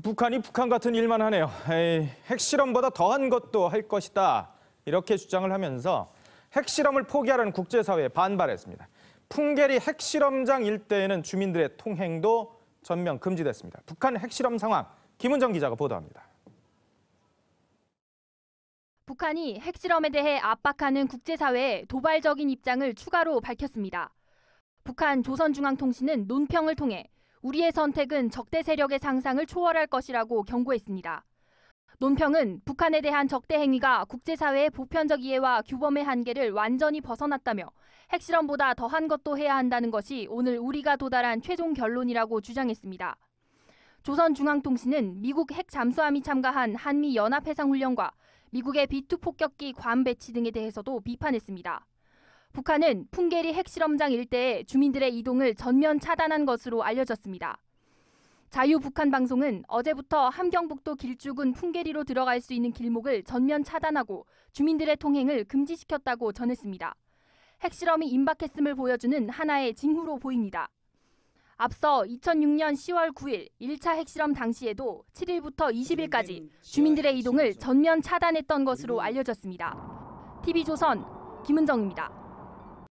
북한이 북한 같은 일만 하네요. 에이, 핵실험보다 더한 것도 할 것이다. 이렇게 주장을 하면서 핵실험을 포기하라는 국제사회에 반발했습니다. 풍계리 핵실험장 일대에는 주민들의 통행도 전면 금지됐습니다. 북한 핵실험 상황 김은정 기자가 보도합니다. 북한이 핵실험에 대해 압박하는 국제사회의 도발적인 입장을 추가로 밝혔습니다. 북한 조선중앙통신은 논평을 통해 우리의 선택은 적대 세력의 상상을 초월할 것이라고 경고했습니다. 논평은 북한에 대한 적대 행위가 국제사회의 보편적 이해와 규범의 한계를 완전히 벗어났다며 핵실험보다 더한 것도 해야 한다는 것이 오늘 우리가 도달한 최종 결론이라고 주장했습니다. 조선중앙통신은 미국 핵 잠수함이 참가한 한미 연합해상훈련과 미국의 B2 폭격기 괌 배치 등에 대해서도 비판했습니다. 북한은 풍계리 핵실험장 일대에 주민들의 이동을 전면 차단한 것으로 알려졌습니다. 자유북한 방송은 어제부터 함경북도 길주군 풍계리로 들어갈 수 있는 길목을 전면 차단하고 주민들의 통행을 금지시켰다고 전했습니다. 핵실험이 임박했음을 보여주는 하나의 징후로 보입니다. 앞서 2006년 10월 9일 1차 핵실험 당시에도 7일부터 20일까지 주민들의 이동을 전면 차단했던 것으로 알려졌습니다. TV조선 김은정입니다.